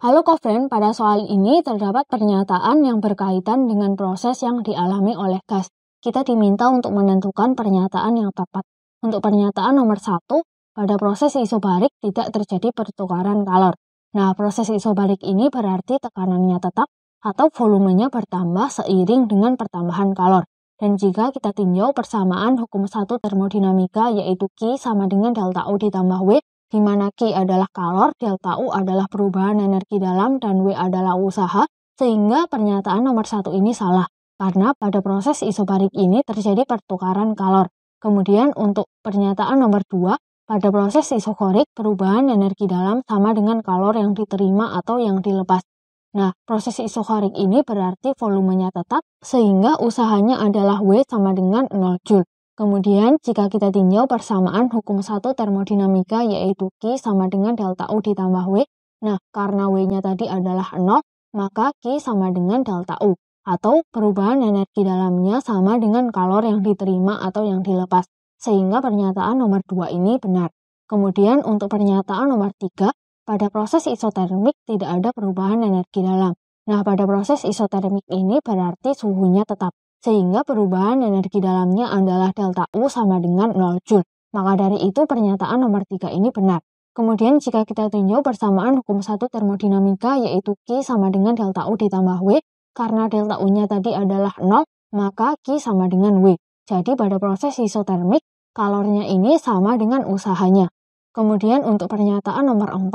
Halo Kofren, pada soal ini terdapat pernyataan yang berkaitan dengan proses yang dialami oleh gas. Kita diminta untuk menentukan pernyataan yang tepat. Untuk pernyataan nomor satu, pada proses isobarik tidak terjadi pertukaran kalor. Nah, proses isobarik ini berarti tekanannya tetap atau volumenya bertambah seiring dengan pertambahan kalor. Dan jika kita tinjau persamaan hukum satu termodinamika yaitu Q sama dengan delta U ditambah W, di mana Q adalah kalor, delta U adalah perubahan energi dalam, dan W adalah usaha, sehingga pernyataan nomor satu ini salah. Karena pada proses isobarik ini terjadi pertukaran kalor. Kemudian untuk pernyataan nomor dua, pada proses isokorik perubahan energi dalam sama dengan kalor yang diterima atau yang dilepas. Nah, proses isokorik ini berarti volumenya tetap, sehingga usahanya adalah W sama dengan 0 Joule. Kemudian, jika kita tinjau persamaan hukum satu termodinamika yaitu Q sama dengan delta U ditambah W, nah karena W-nya tadi adalah 0, maka Q sama dengan delta U, atau perubahan energi dalamnya sama dengan kalor yang diterima atau yang dilepas, sehingga pernyataan nomor 2 ini benar. Kemudian untuk pernyataan nomor 3, pada proses isotermik tidak ada perubahan energi dalam. Nah, pada proses isotermik ini berarti suhunya tetap sehingga perubahan energi dalamnya adalah delta U sama dengan 0 Joule. Maka dari itu pernyataan nomor 3 ini benar. Kemudian jika kita tinjau persamaan hukum satu termodinamika yaitu Q sama dengan delta U ditambah W, karena delta U-nya tadi adalah 0, maka Q sama dengan W. Jadi pada proses isotermik, kalornya ini sama dengan usahanya. Kemudian untuk pernyataan nomor 4,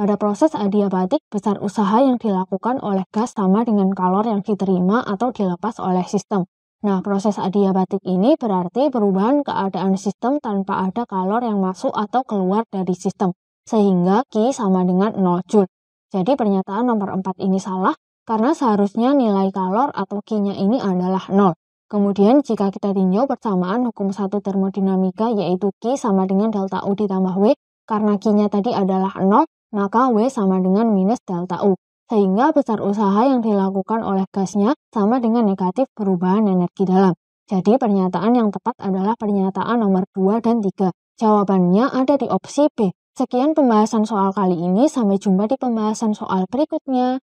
pada proses adiabatik, besar usaha yang dilakukan oleh gas sama dengan kalor yang diterima atau dilepas oleh sistem. Nah, proses adiabatik ini berarti perubahan keadaan sistem tanpa ada kalor yang masuk atau keluar dari sistem, sehingga Q sama dengan 0 Joule. Jadi pernyataan nomor 4 ini salah, karena seharusnya nilai kalor atau Q-nya ini adalah 0. Kemudian jika kita tinjau persamaan hukum satu termodinamika yaitu Q sama dengan delta U ditambah W, karena Q-nya tadi adalah 0, maka W sama dengan minus delta U. Sehingga besar usaha yang dilakukan oleh gasnya sama dengan negatif perubahan energi dalam. Jadi pernyataan yang tepat adalah pernyataan nomor 2 dan 3. Jawabannya ada di opsi B. Sekian pembahasan soal kali ini, sampai jumpa di pembahasan soal berikutnya.